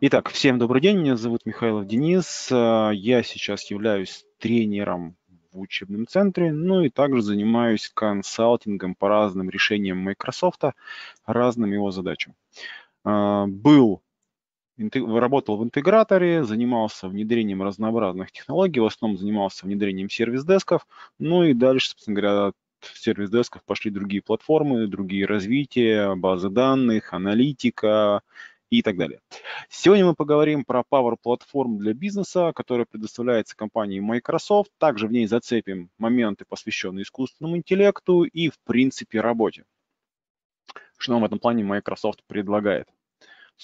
Итак, всем добрый день, меня зовут Михайлов Денис, э, я сейчас являюсь тренером в учебном центре, ну и также занимаюсь консалтингом по разным решениям Microsoft, разным его задачам. Э, был, работал в интеграторе, занимался внедрением разнообразных технологий, в основном занимался внедрением сервис-десков, ну и дальше, собственно говоря, в сервис-десков пошли другие платформы, другие развития, базы данных, аналитика, и так далее. Сегодня мы поговорим про Power Platform для бизнеса, которая предоставляется компанией Microsoft. Также в ней зацепим моменты, посвященные искусственному интеллекту и, в принципе, работе. Что нам в этом плане Microsoft предлагает?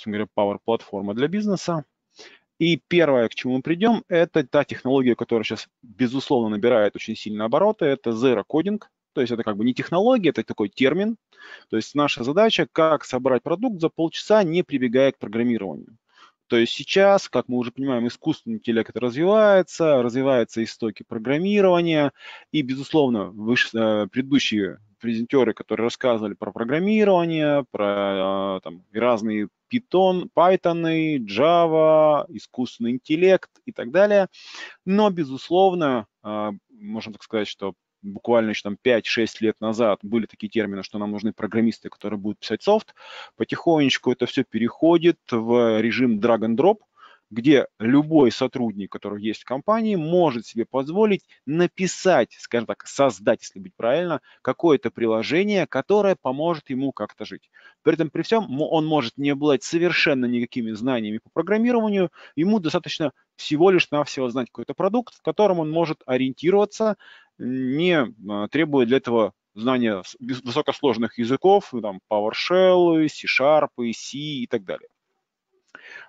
Я говорю, Power Platform для бизнеса. И первое, к чему мы придем, это та технология, которая сейчас, безусловно, набирает очень сильные обороты, это Zero Coding – то есть это как бы не технология, это такой термин. То есть наша задача, как собрать продукт за полчаса, не прибегая к программированию. То есть сейчас, как мы уже понимаем, искусственный интеллект развивается, развиваются истоки программирования, и, безусловно, выше, э, предыдущие презентеры, которые рассказывали про программирование, про э, там, разные Python, Python, Java, искусственный интеллект и так далее. Но, безусловно, э, можно так сказать, что буквально еще там 5-6 лет назад были такие термины, что нам нужны программисты, которые будут писать софт. Потихонечку это все переходит в режим drag-and-drop, где любой сотрудник, который есть в компании, может себе позволить написать, скажем так, создать, если быть правильно, какое-то приложение, которое поможет ему как-то жить. При этом при всем он может не обладать совершенно никакими знаниями по программированию, ему достаточно всего лишь навсего знать какой-то продукт, в котором он может ориентироваться, не э, требует для этого знания высокосложных языков, ну, там PowerShell, C-Sharp, C и так далее.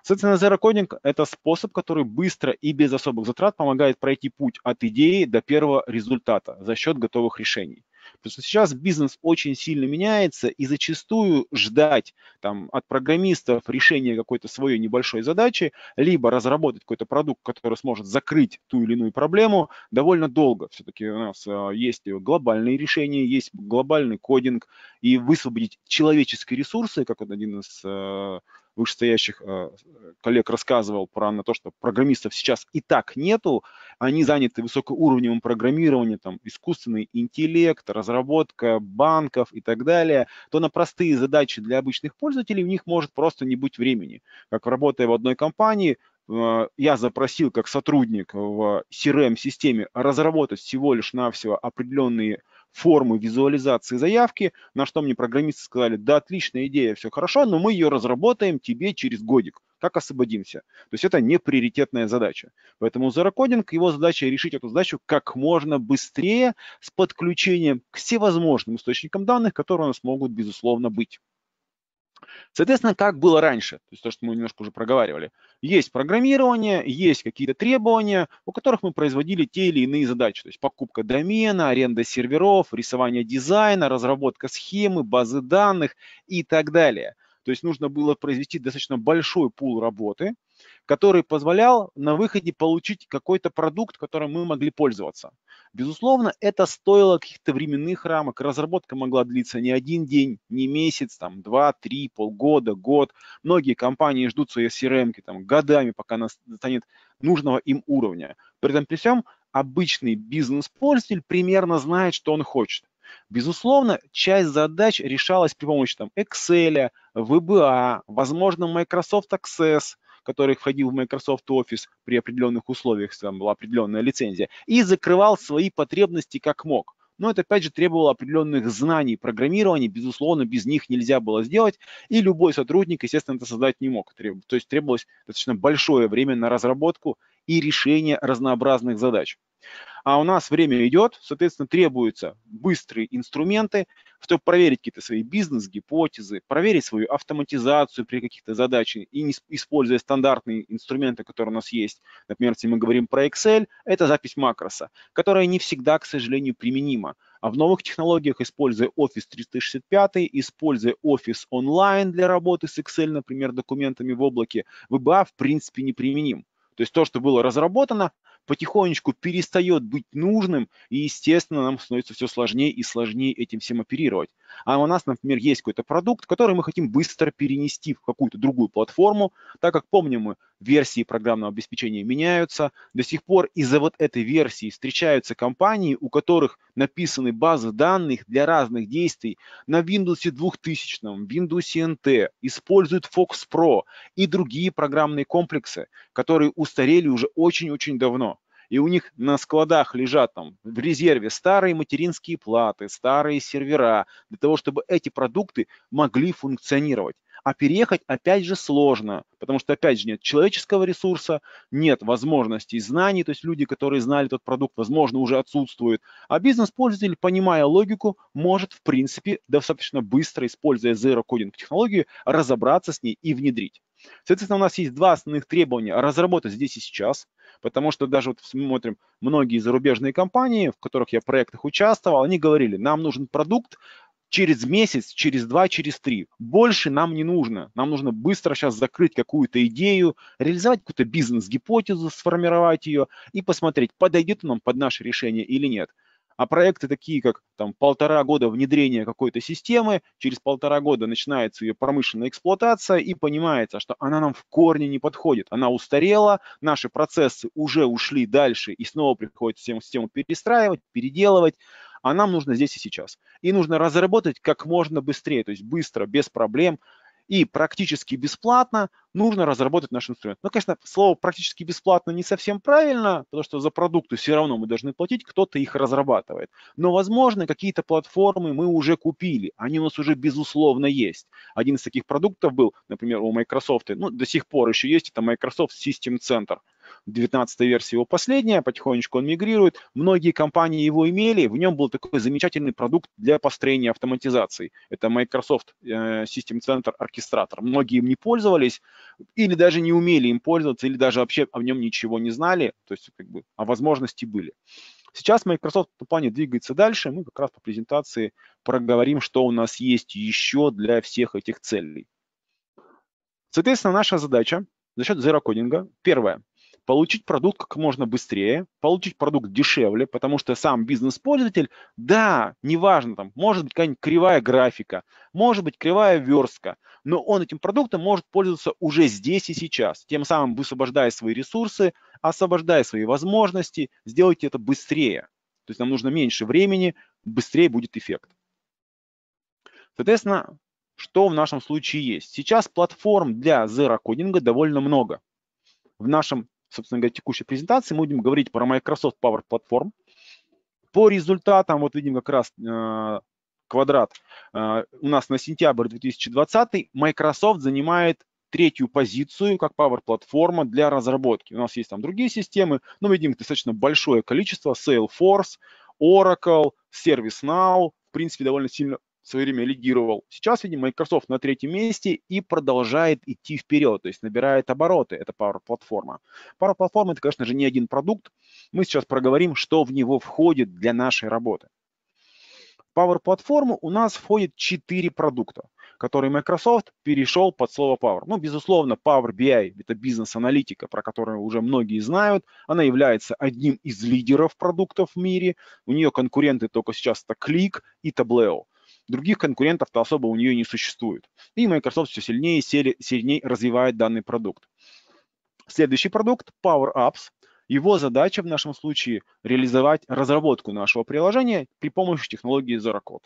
Соответственно, Zero Coding – это способ, который быстро и без особых затрат помогает пройти путь от идеи до первого результата за счет готовых решений. Потому что сейчас бизнес очень сильно меняется, и зачастую ждать там, от программистов решения какой-то своей небольшой задачи, либо разработать какой-то продукт, который сможет закрыть ту или иную проблему, довольно долго. Все-таки у нас э, есть глобальные решения, есть глобальный кодинг, и высвободить человеческие ресурсы, как один из э, вышестоящих э, коллег рассказывал про на то, что программистов сейчас и так нету, они заняты высокоуровневым программированием, там, искусственный интеллект, разработка банков и так далее, то на простые задачи для обычных пользователей у них может просто не быть времени. Как работая в одной компании, э, я запросил как сотрудник в CRM-системе разработать всего лишь навсего определенные формы визуализации заявки, на что мне программисты сказали, да, отличная идея, все хорошо, но мы ее разработаем тебе через годик, как освободимся. То есть это не приоритетная задача. Поэтому зерокодинг, его задача решить эту задачу как можно быстрее с подключением к всевозможным источникам данных, которые у нас могут, безусловно, быть. Соответственно, как было раньше, то есть то, что мы немножко уже проговаривали. Есть программирование, есть какие-то требования, у которых мы производили те или иные задачи, то есть покупка домена, аренда серверов, рисование дизайна, разработка схемы, базы данных и так далее. То есть нужно было произвести достаточно большой пул работы, который позволял на выходе получить какой-то продукт, которым мы могли пользоваться. Безусловно, это стоило каких-то временных рамок. Разработка могла длиться не один день, не месяц, там, два, три, полгода, год. Многие компании ждут свои CRM там, годами, пока она станет нужного им уровня. При этом при всем обычный бизнес-пользователь примерно знает, что он хочет. Безусловно, часть задач решалась при помощи там, Excel, VBA, а, возможно, Microsoft Access – который входил в Microsoft Office при определенных условиях, там была определенная лицензия, и закрывал свои потребности как мог. Но это, опять же, требовало определенных знаний программирования. Безусловно, без них нельзя было сделать. И любой сотрудник, естественно, это создать не мог. То есть требовалось достаточно большое время на разработку и решение разнообразных задач. А у нас время идет, соответственно, требуются быстрые инструменты, чтобы проверить какие-то свои бизнес-гипотезы, проверить свою автоматизацию при каких-то задачах и не используя стандартные инструменты, которые у нас есть. Например, если мы говорим про Excel, это запись макроса, которая не всегда, к сожалению, применима. А в новых технологиях, используя Office 365, используя Office онлайн для работы с Excel, например, документами в облаке, VBA в принципе неприменим. То есть то, что было разработано, потихонечку перестает быть нужным, и, естественно, нам становится все сложнее и сложнее этим всем оперировать. А у нас, например, есть какой-то продукт, который мы хотим быстро перенести в какую-то другую платформу, так как, помним мы, версии программного обеспечения меняются. До сих пор из-за вот этой версии встречаются компании, у которых написаны базы данных для разных действий на Windows 2000, Windows NT, используют Fox Pro и другие программные комплексы, которые устарели уже очень-очень давно и у них на складах лежат там в резерве старые материнские платы, старые сервера, для того, чтобы эти продукты могли функционировать. А переехать опять же сложно, потому что опять же нет человеческого ресурса, нет возможностей знаний, то есть люди, которые знали тот продукт, возможно, уже отсутствуют. А бизнес-пользователь, понимая логику, может в принципе достаточно быстро, используя Zero Coding технологию, разобраться с ней и внедрить. Соответственно, у нас есть два основных требования – разработать здесь и сейчас, потому что даже вот смотрим, многие зарубежные компании, в которых я в проектах участвовал, они говорили, нам нужен продукт, через месяц, через два, через три. Больше нам не нужно. Нам нужно быстро сейчас закрыть какую-то идею, реализовать какую-то бизнес-гипотезу, сформировать ее и посмотреть, подойдет нам под наше решение или нет. А проекты такие, как там полтора года внедрения какой-то системы, через полтора года начинается ее промышленная эксплуатация и понимается, что она нам в корне не подходит. Она устарела, наши процессы уже ушли дальше и снова приходится систему перестраивать, переделывать а нам нужно здесь и сейчас. И нужно разработать как можно быстрее, то есть быстро, без проблем, и практически бесплатно нужно разработать наш инструмент. Ну, конечно, слово практически бесплатно не совсем правильно, потому что за продукты все равно мы должны платить, кто-то их разрабатывает. Но, возможно, какие-то платформы мы уже купили, они у нас уже безусловно есть. Один из таких продуктов был, например, у Microsoft, ну, до сих пор еще есть, это Microsoft System Center – 19 версия его последняя, потихонечку он мигрирует. Многие компании его имели, в нем был такой замечательный продукт для построения автоматизации. Это Microsoft э, System Center Orchestrator. Многие им не пользовались или даже не умели им пользоваться, или даже вообще о нем ничего не знали, то есть как бы, о а возможности были. Сейчас Microsoft в этом плане двигается дальше. Мы как раз по презентации проговорим, что у нас есть еще для всех этих целей. Соответственно, наша задача за счет зерокодинга. Первое получить продукт как можно быстрее, получить продукт дешевле, потому что сам бизнес-пользователь, да, неважно, там, может быть какая-нибудь кривая графика, может быть кривая верстка, но он этим продуктом может пользоваться уже здесь и сейчас, тем самым высвобождая свои ресурсы, освобождая свои возможности, сделайте это быстрее. То есть нам нужно меньше времени, быстрее будет эффект. Соответственно, что в нашем случае есть? Сейчас платформ для зеро-кодинга довольно много. В нашем собственно говоря, текущей презентации, мы будем говорить про Microsoft Power Platform. По результатам, вот видим как раз э, квадрат, э, у нас на сентябрь 2020 Microsoft занимает третью позицию как Power Platform для разработки. У нас есть там другие системы, но видим достаточно большое количество, Salesforce, Oracle, ServiceNow, в принципе, довольно сильно в свое время лидировал. Сейчас видим Microsoft на третьем месте и продолжает идти вперед, то есть набирает обороты. Это Power Platform. Power Platform это, конечно же, не один продукт. Мы сейчас проговорим, что в него входит для нашей работы. Power Platform у нас входит 4 продукта, которые Microsoft перешел под слово Power. Ну, безусловно, Power BI – это бизнес-аналитика, про которую уже многие знают. Она является одним из лидеров продуктов в мире. У нее конкуренты только сейчас это Click и Tableau. Других конкурентов-то особо у нее не существует. И Microsoft все сильнее и сильнее развивает данный продукт. Следующий продукт – Power Apps. Его задача в нашем случае – реализовать разработку нашего приложения при помощи технологии Zerocode.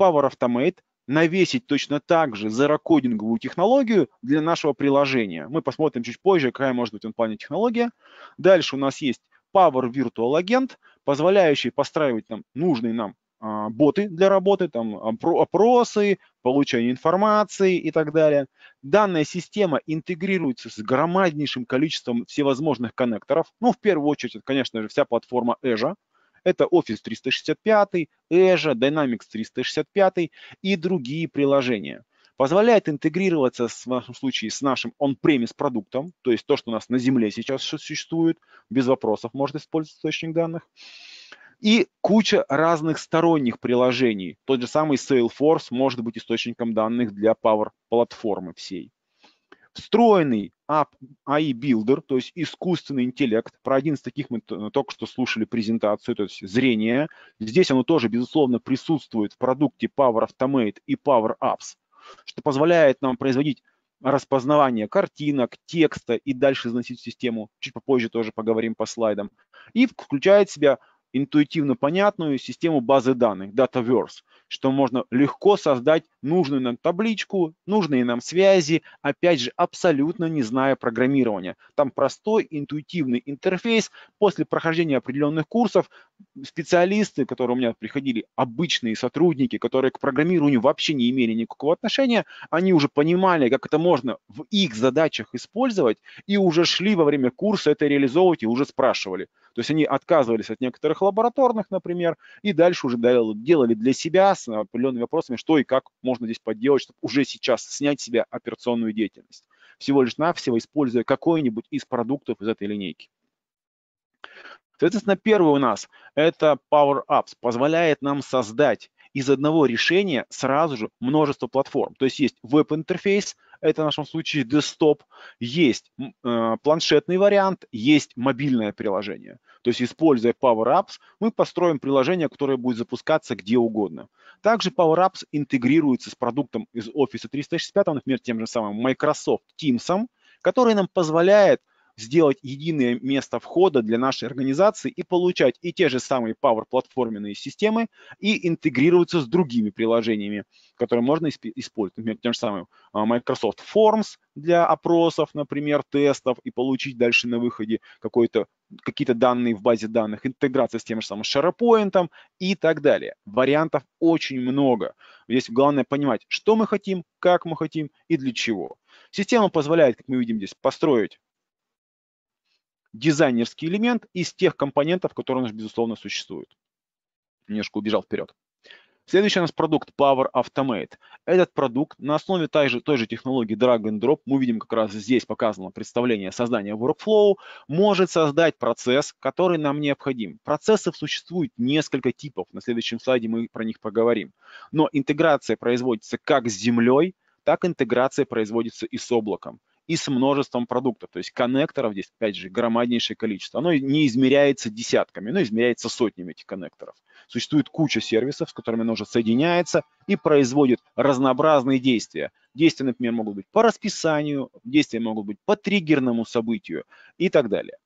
Power Automate навесить точно так же зерокодинговую технологию для нашего приложения. Мы посмотрим чуть позже, какая может быть он плане технология. Дальше у нас есть Power Virtual Agent, позволяющий постраивать нам нужный нам а, боты для работы, там а, опросы, получение информации и так далее. Данная система интегрируется с громаднейшим количеством всевозможных коннекторов. Ну, в первую очередь, это, конечно же, вся платформа Azure. Это Office 365, Azure, Dynamics 365 и другие приложения. Позволяет интегрироваться с, в нашем случае с нашим on-premise продуктом, то есть то, что у нас на земле сейчас существует, без вопросов может использовать источник данных и куча разных сторонних приложений. Тот же самый Salesforce может быть источником данных для Power платформы всей. Встроенный AI Builder, то есть искусственный интеллект, про один из таких мы только что слушали презентацию, то есть зрение. Здесь оно тоже, безусловно, присутствует в продукте Power Automate и Power Apps, что позволяет нам производить распознавание картинок, текста и дальше заносить в систему. Чуть попозже тоже поговорим по слайдам. И включает в себя интуитивно понятную систему базы данных, Dataverse, что можно легко создать нужную нам табличку, нужные нам связи, опять же, абсолютно не зная программирования. Там простой интуитивный интерфейс. После прохождения определенных курсов специалисты, которые у меня приходили, обычные сотрудники, которые к программированию вообще не имели никакого отношения, они уже понимали, как это можно в их задачах использовать, и уже шли во время курса это реализовывать и уже спрашивали – то есть они отказывались от некоторых лабораторных, например, и дальше уже делали для себя с определенными вопросами, что и как можно здесь подделать, чтобы уже сейчас снять с себя операционную деятельность, всего лишь навсего используя какой-нибудь из продуктов из этой линейки. Соответственно, первый у нас это Power Apps, позволяет нам создать из одного решения сразу же множество платформ. То есть есть веб-интерфейс, это в нашем случае десктоп, есть э, планшетный вариант, есть мобильное приложение. То есть, используя Power Apps, мы построим приложение, которое будет запускаться где угодно. Также Power Apps интегрируется с продуктом из Office 365, например, тем же самым Microsoft Teams, который нам позволяет сделать единое место входа для нашей организации и получать и те же самые Power платформенные системы и интегрироваться с другими приложениями, которые можно использовать. Например, тем же самым а, Microsoft Forms для опросов, например, тестов и получить дальше на выходе какие-то данные в базе данных, интеграция с тем же самым SharePoint и так далее. Вариантов очень много. Здесь главное понимать, что мы хотим, как мы хотим и для чего. Система позволяет, как мы видим здесь, построить дизайнерский элемент из тех компонентов, которые у нас, безусловно, существуют. Немножко убежал вперед. Следующий у нас продукт Power Automate. Этот продукт на основе той же, той же технологии drag and drop, мы видим как раз здесь показано представление создания workflow, может создать процесс, который нам необходим. Процессов существует несколько типов, на следующем слайде мы про них поговорим. Но интеграция производится как с землей, так интеграция производится и с облаком и с множеством продуктов. То есть коннекторов здесь, опять же, громаднейшее количество. Оно не измеряется десятками, но измеряется сотнями этих коннекторов. Существует куча сервисов, с которыми оно уже соединяется и производит разнообразные действия. Действия, например, могут быть по расписанию, действия могут быть по триггерному событию и так далее.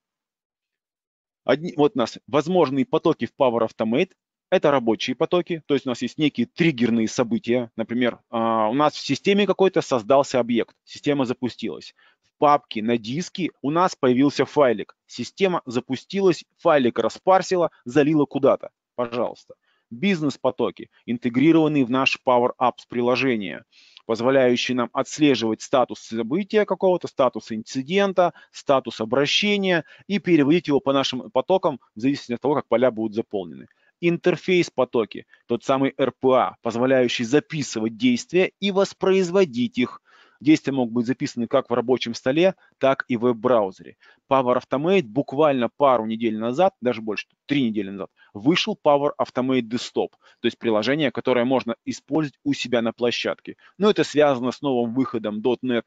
Одни, вот у нас возможные потоки в Power Automate это рабочие потоки, то есть у нас есть некие триггерные события. Например, а, у нас в системе какой-то создался объект, система запустилась. В папке на диске у нас появился файлик. Система запустилась, файлик распарсила, залила куда-то. Пожалуйста. Бизнес-потоки, интегрированные в наш Power Apps приложение позволяющие нам отслеживать статус события какого-то, статус инцидента, статус обращения и переводить его по нашим потокам в зависимости от того, как поля будут заполнены интерфейс-потоки, тот самый RPA, позволяющий записывать действия и воспроизводить их. Действия могут быть записаны как в рабочем столе, так и в веб-браузере. Power Automate буквально пару недель назад, даже больше, три недели назад, вышел Power Automate Desktop, то есть приложение, которое можно использовать у себя на площадке. Но это связано с новым выходом .NET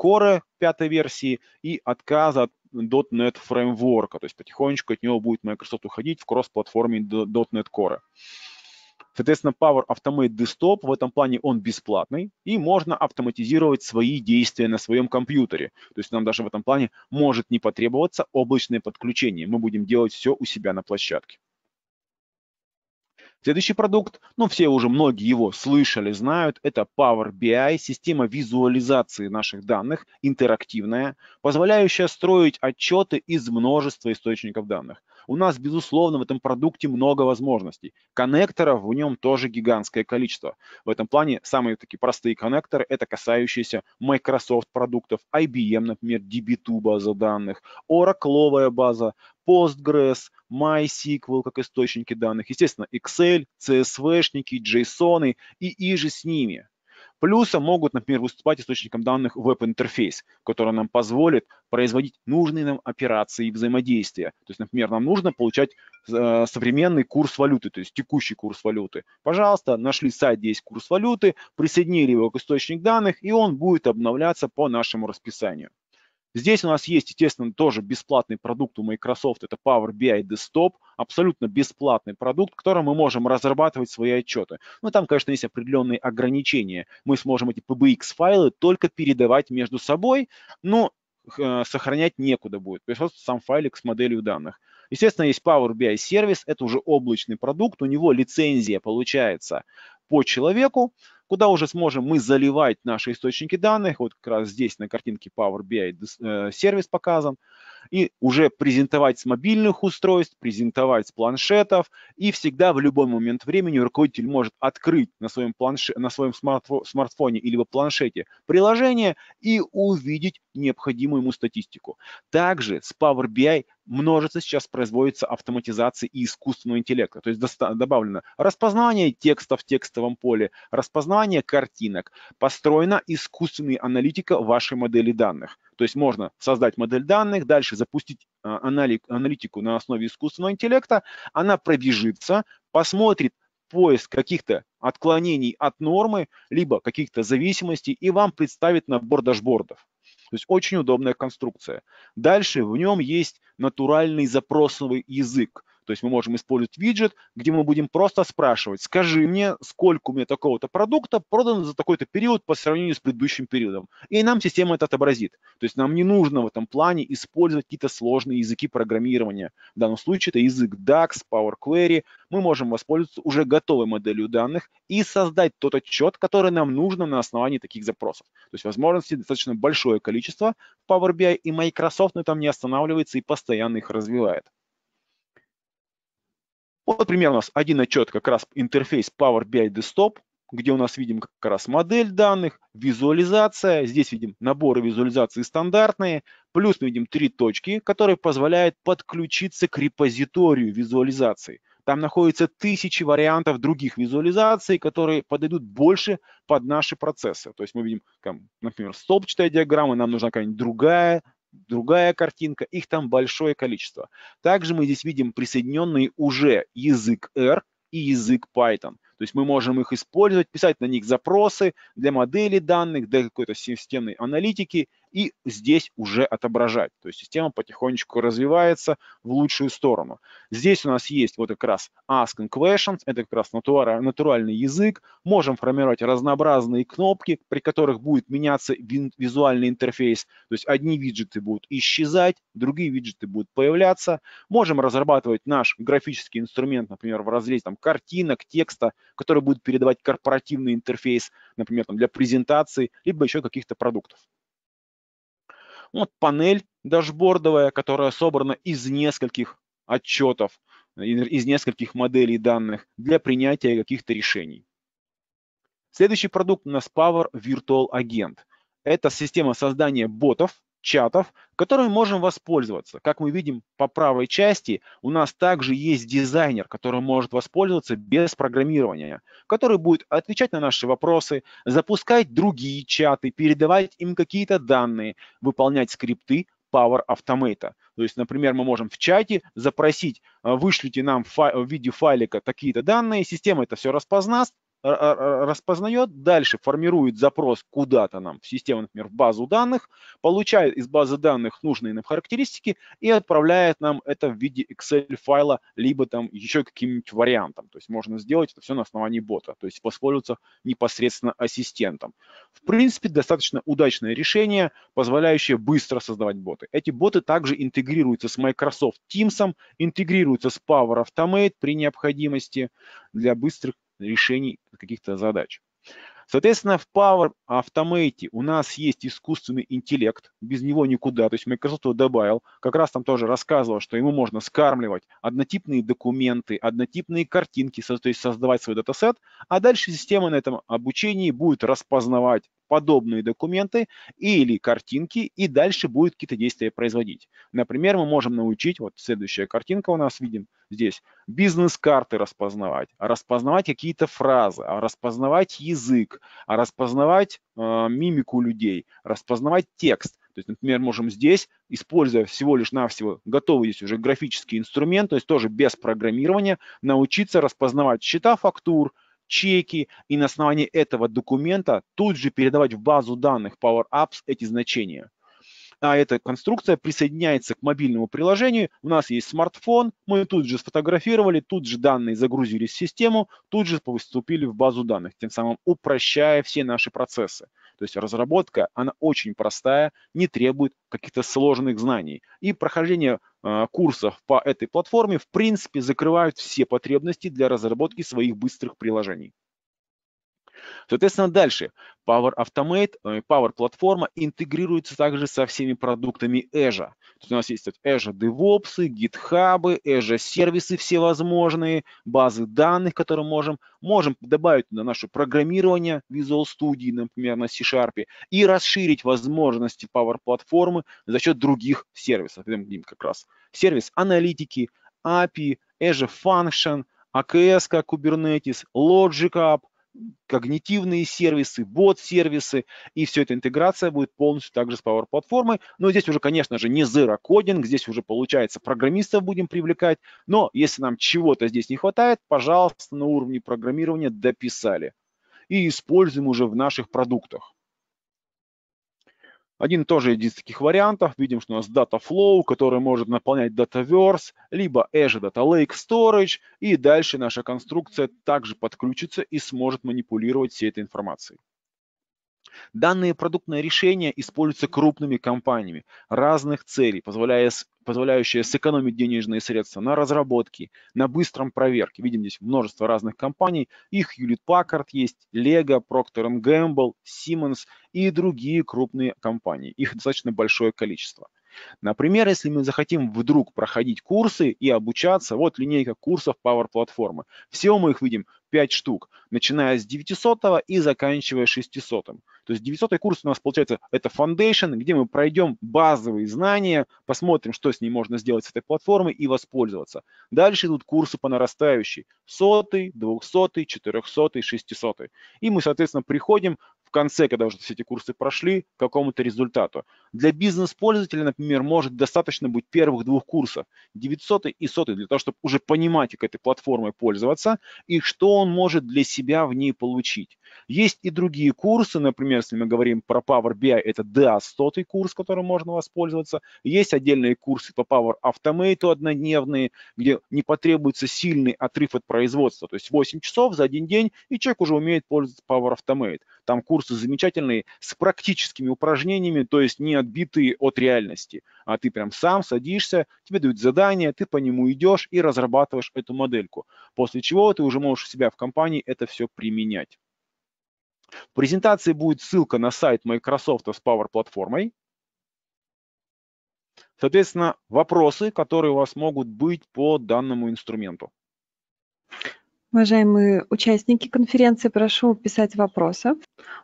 Core пятой версии и отказа от .NET фреймворка, то есть потихонечку от него будет Microsoft уходить в кросс .NET Core. Соответственно, Power Automate Desktop в этом плане он бесплатный, и можно автоматизировать свои действия на своем компьютере. То есть нам даже в этом плане может не потребоваться облачное подключение. Мы будем делать все у себя на площадке. Следующий продукт, ну все уже многие его слышали, знают, это Power BI, система визуализации наших данных, интерактивная, позволяющая строить отчеты из множества источников данных. У нас, безусловно, в этом продукте много возможностей. Коннекторов в нем тоже гигантское количество. В этом плане самые такие простые коннекторы – это касающиеся Microsoft продуктов, IBM, например, DB2 база данных, Oracle база, Postgres, MySQL как источники данных, естественно, Excel, CSV-шники, JSON и иже с ними. Плюсом могут, например, выступать источником данных веб-интерфейс, который нам позволит производить нужные нам операции и взаимодействия. То есть, например, нам нужно получать э, современный курс валюты, то есть текущий курс валюты. Пожалуйста, нашли сайт, где есть курс валюты, присоединили его к источнику данных, и он будет обновляться по нашему расписанию. Здесь у нас есть, естественно, тоже бесплатный продукт у Microsoft, это Power BI Desktop, абсолютно бесплатный продукт, которым мы можем разрабатывать свои отчеты. Но ну, там, конечно, есть определенные ограничения. Мы сможем эти PBX-файлы только передавать между собой, но э, сохранять некуда будет. То есть вот сам файлик с моделью данных. Естественно, есть Power BI Service, это уже облачный продукт, у него лицензия получается по человеку, куда уже сможем мы заливать наши источники данных. Вот как раз здесь на картинке Power BI э, сервис показан и уже презентовать с мобильных устройств, презентовать с планшетов, и всегда в любой момент времени руководитель может открыть на своем, планше, на своем смартфоне или в планшете приложение и увидеть необходимую ему статистику. Также с Power BI множится сейчас производится автоматизации и искусственного интеллекта. То есть добавлено распознавание текста в текстовом поле, распознавание картинок, построена искусственная аналитика вашей модели данных. То есть можно создать модель данных, дальше запустить а, аналитику на основе искусственного интеллекта, она пробежится, посмотрит поиск каких-то отклонений от нормы, либо каких-то зависимостей, и вам представит набор дашбордов. То есть очень удобная конструкция. Дальше в нем есть натуральный запросовый язык. То есть мы можем использовать виджет, где мы будем просто спрашивать, скажи мне, сколько у меня такого-то продукта продано за такой-то период по сравнению с предыдущим периодом. И нам система это отобразит. То есть нам не нужно в этом плане использовать какие-то сложные языки программирования. В данном случае это язык DAX, Power Query. Мы можем воспользоваться уже готовой моделью данных и создать тот отчет, который нам нужно на основании таких запросов. То есть возможностей достаточно большое количество в Power BI, и Microsoft на этом не останавливается и постоянно их развивает. Вот примерно у нас один отчет, как раз интерфейс Power BI Desktop, где у нас видим как раз модель данных, визуализация. Здесь видим наборы визуализации стандартные. Плюс мы видим три точки, которые позволяют подключиться к репозиторию визуализации. Там находится тысячи вариантов других визуализаций, которые подойдут больше под наши процессы. То есть мы видим, например, столбчатая диаграмма, нам нужна какая-нибудь другая другая картинка, их там большое количество. Также мы здесь видим присоединенный уже язык R и язык Python. То есть мы можем их использовать, писать на них запросы для модели данных, для какой-то системной аналитики и здесь уже отображать. То есть система потихонечку развивается в лучшую сторону. Здесь у нас есть вот как раз Ask and Questions, это как раз натуральный язык. Можем формировать разнообразные кнопки, при которых будет меняться визуальный интерфейс. То есть одни виджеты будут исчезать, другие виджеты будут появляться. Можем разрабатывать наш графический инструмент, например, в разрезе там, картинок, текста, который будет передавать корпоративный интерфейс, например, там, для презентации, либо еще каких-то продуктов. Вот панель дашбордовая, которая собрана из нескольких отчетов, из нескольких моделей данных для принятия каких-то решений. Следующий продукт у нас Power Virtual Agent. Это система создания ботов, чатов, которыми можем воспользоваться. Как мы видим по правой части, у нас также есть дизайнер, который может воспользоваться без программирования, который будет отвечать на наши вопросы, запускать другие чаты, передавать им какие-то данные, выполнять скрипты Power Automate. То есть, например, мы можем в чате запросить, вышлите нам в виде файлика какие то данные, система это все распознаст распознает, дальше формирует запрос куда-то нам в систему, например, в базу данных, получает из базы данных нужные нам характеристики и отправляет нам это в виде Excel файла, либо там еще каким-нибудь вариантом. То есть можно сделать это все на основании бота, то есть воспользоваться непосредственно ассистентом. В принципе, достаточно удачное решение, позволяющее быстро создавать боты. Эти боты также интегрируются с Microsoft Teams, интегрируются с Power Automate при необходимости для быстрых решений каких-то задач. Соответственно, в Power Automate у нас есть искусственный интеллект, без него никуда. То есть Microsoft его добавил, как раз там тоже рассказывал, что ему можно скармливать однотипные документы, однотипные картинки, то есть создавать свой датасет, а дальше система на этом обучении будет распознавать подобные документы или картинки, и дальше будет какие-то действия производить. Например, мы можем научить, вот следующая картинка у нас, видим здесь, бизнес-карты распознавать, распознавать какие-то фразы, а распознавать язык, а распознавать э, мимику людей, распознавать текст. То есть, например, можем здесь, используя всего лишь навсего готовый здесь уже графический инструмент, то есть тоже без программирования, научиться распознавать счета фактур, чеки, и на основании этого документа тут же передавать в базу данных Power Apps эти значения. А эта конструкция присоединяется к мобильному приложению. У нас есть смартфон, мы тут же сфотографировали, тут же данные загрузили в систему, тут же поступили в базу данных, тем самым упрощая все наши процессы. То есть разработка, она очень простая, не требует каких-то сложных знаний. И прохождение а, курсов по этой платформе в принципе закрывают все потребности для разработки своих быстрых приложений. Соответственно, дальше. Power Automate, э, Power платформа интегрируется также со всеми продуктами Azure. То есть у нас есть Azure DevOps, GitHub, Azure сервисы всевозможные, базы данных, которые можем, можем добавить на наше программирование Visual Studio, например, на C-Sharp, и расширить возможности Power платформы за счет других сервисов. Им как раз сервис аналитики, API, Azure Function, AKS как Kubernetes, Logic App, когнитивные сервисы, бот-сервисы, и все эта интеграция будет полностью также с Power платформой. Но здесь уже, конечно же, не zero кодинг, здесь уже получается программистов будем привлекать, но если нам чего-то здесь не хватает, пожалуйста, на уровне программирования дописали и используем уже в наших продуктах. Один тоже из таких вариантов. Видим, что у нас DataFlow, который может наполнять Dataverse, либо Azure Data Lake Storage. И дальше наша конструкция также подключится и сможет манипулировать всей этой информацией. Данные продуктные решения используются крупными компаниями разных целей, позволяя, позволяющие сэкономить денежные средства на разработке, на быстром проверке. Видим здесь множество разных компаний. Их Hewlett Packard есть, Lego, Procter Gamble, Siemens и другие крупные компании. Их достаточно большое количество. Например, если мы захотим вдруг проходить курсы и обучаться, вот линейка курсов Power платформы. Всего мы их видим 5 штук, начиная с 900 и заканчивая 600. -м. То есть 900 курс у нас получается это Foundation, где мы пройдем базовые знания, посмотрим, что с ней можно сделать с этой платформы и воспользоваться. Дальше идут курсы по нарастающей. 100, 200, 400, 600. И мы, соответственно, приходим в конце, когда уже все эти курсы прошли, к какому-то результату. Для бизнес-пользователя, например, может достаточно быть первых двух курсов, 900 и 100, для того, чтобы уже понимать, как этой платформой пользоваться и что он может для себя в ней получить. Есть и другие курсы, например, если мы говорим про Power BI, это DA 100 курс, которым можно воспользоваться. Есть отдельные курсы по Power Automate однодневные, где не потребуется сильный отрыв от производства, то есть 8 часов за один день, и человек уже умеет пользоваться Power Automate. Там курсы замечательные с практическими упражнениями, то есть не отбитые от реальности, а ты прям сам садишься, тебе дают задание, ты по нему идешь и разрабатываешь эту модельку, после чего ты уже можешь у себя в компании это все применять. В презентации будет ссылка на сайт Microsoft с Power платформой. Соответственно, вопросы, которые у вас могут быть по данному инструменту. Уважаемые участники конференции, прошу писать вопросы.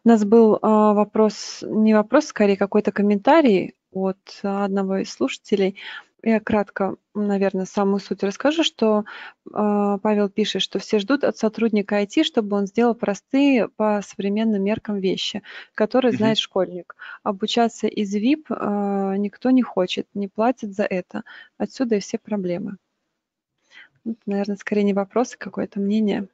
У нас был а, вопрос, не вопрос, скорее какой-то комментарий от а, одного из слушателей я кратко, наверное, самую суть расскажу, что э, Павел пишет, что все ждут от сотрудника IT, чтобы он сделал простые по современным меркам вещи, которые угу. знает школьник. Обучаться из VIP э, а, никто не хочет, не платит за это. Отсюда и все проблемы. Ну, это, наверное, скорее не вопрос, а какое-то мнение.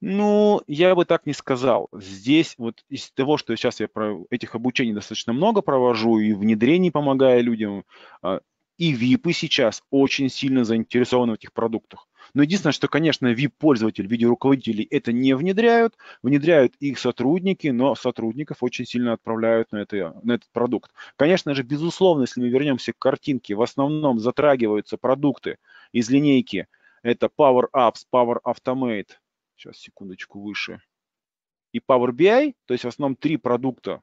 Ну, я бы так не сказал. Здесь вот из того, что сейчас я про этих обучений достаточно много провожу и внедрений помогая людям, а, и ВИПы сейчас очень сильно заинтересованы в этих продуктах. Но единственное, что, конечно, VIP-пользователь видеоруководители, это не внедряют, внедряют их сотрудники, но сотрудников очень сильно отправляют на, это, на этот продукт. Конечно же, безусловно, если мы вернемся к картинке, в основном затрагиваются продукты из линейки. Это Power Apps, Power Automate, сейчас секундочку выше, и Power BI, то есть в основном три продукта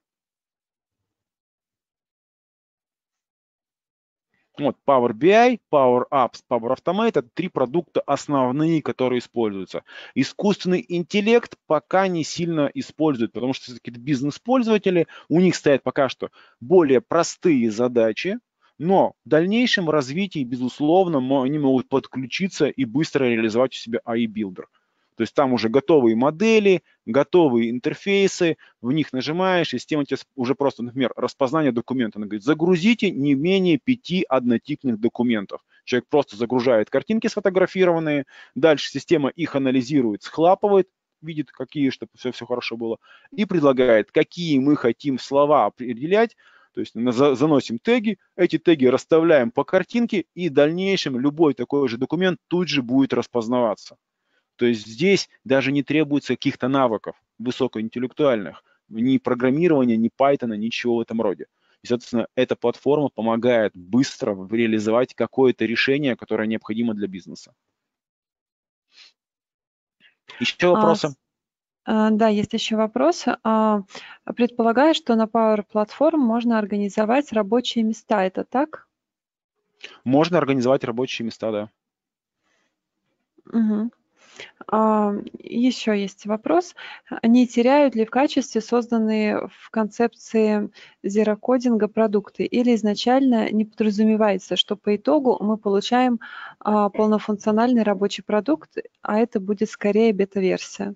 Вот Power BI, Power Apps, Power Automate – это три продукта основные, которые используются. Искусственный интеллект пока не сильно используют, потому что все-таки бизнес-пользователи, у них стоят пока что более простые задачи, но в дальнейшем развитии, безусловно, они могут подключиться и быстро реализовать у себя AI-билдер. То есть там уже готовые модели, готовые интерфейсы, в них нажимаешь, и система тебе уже просто, например, распознание документа. Она говорит, загрузите не менее пяти однотипных документов. Человек просто загружает картинки сфотографированные, дальше система их анализирует, схлапывает, видит, какие, чтобы все, все хорошо было, и предлагает, какие мы хотим слова определять, то есть заносим теги, эти теги расставляем по картинке, и в дальнейшем любой такой же документ тут же будет распознаваться. То есть здесь даже не требуется каких-то навыков высокоинтеллектуальных, ни программирования, ни Python, ничего в этом роде. И, соответственно, эта платформа помогает быстро реализовать какое-то решение, которое необходимо для бизнеса. Еще а, вопросы? А, да, есть еще вопрос. А, Предполагаю, что на Power Platform можно организовать рабочие места, это так? Можно организовать рабочие места, да. Угу. Еще есть вопрос. Не теряют ли в качестве созданные в концепции зерокодинга продукты? Или изначально не подразумевается, что по итогу мы получаем а, полнофункциональный рабочий продукт, а это будет скорее бета-версия?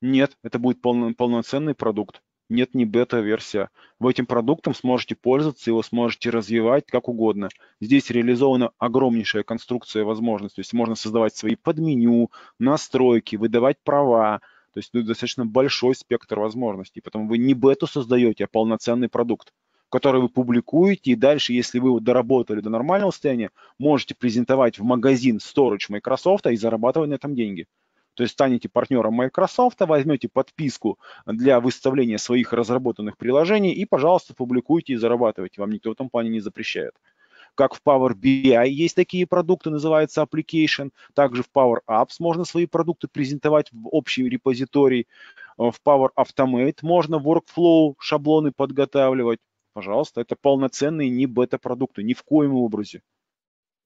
Нет, это будет полно, полноценный продукт нет ни бета-версия. Вы этим продуктом сможете пользоваться, его сможете развивать как угодно. Здесь реализована огромнейшая конструкция возможностей. То есть можно создавать свои подменю, настройки, выдавать права. То есть ну, достаточно большой спектр возможностей. Поэтому вы не бету создаете, а полноценный продукт который вы публикуете, и дальше, если вы его доработали до нормального состояния, можете презентовать в магазин Storage Microsoft и зарабатывать на этом деньги. То есть станете партнером Microsoft, возьмете подписку для выставления своих разработанных приложений и, пожалуйста, публикуйте и зарабатывайте. Вам никто в этом плане не запрещает. Как в Power BI есть такие продукты, называются Application. Также в Power Apps можно свои продукты презентовать в общий репозиторий. В Power Automate можно workflow, шаблоны подготавливать. Пожалуйста, это полноценные не бета-продукты, ни в коем образе.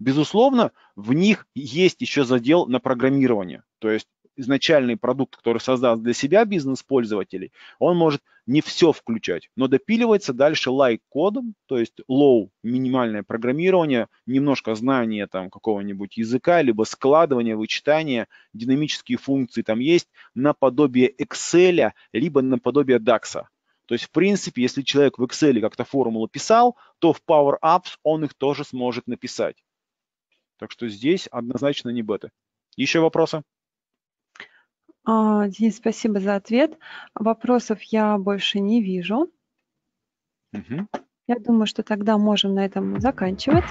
Безусловно, в них есть еще задел на программирование. То есть изначальный продукт, который создаст для себя бизнес-пользователей, он может не все включать, но допиливается дальше лайк-кодом, то есть low – минимальное программирование, немножко знания там какого-нибудь языка, либо складывание, вычитание, динамические функции там есть, наподобие Excel, либо наподобие DAX. То есть, в принципе, если человек в Excel как-то формулу писал, то в Power Apps он их тоже сможет написать. Так что здесь однозначно не бета. Еще вопросы? А, Денис, спасибо за ответ. Вопросов я больше не вижу. Угу. Я думаю, что тогда можем на этом заканчивать.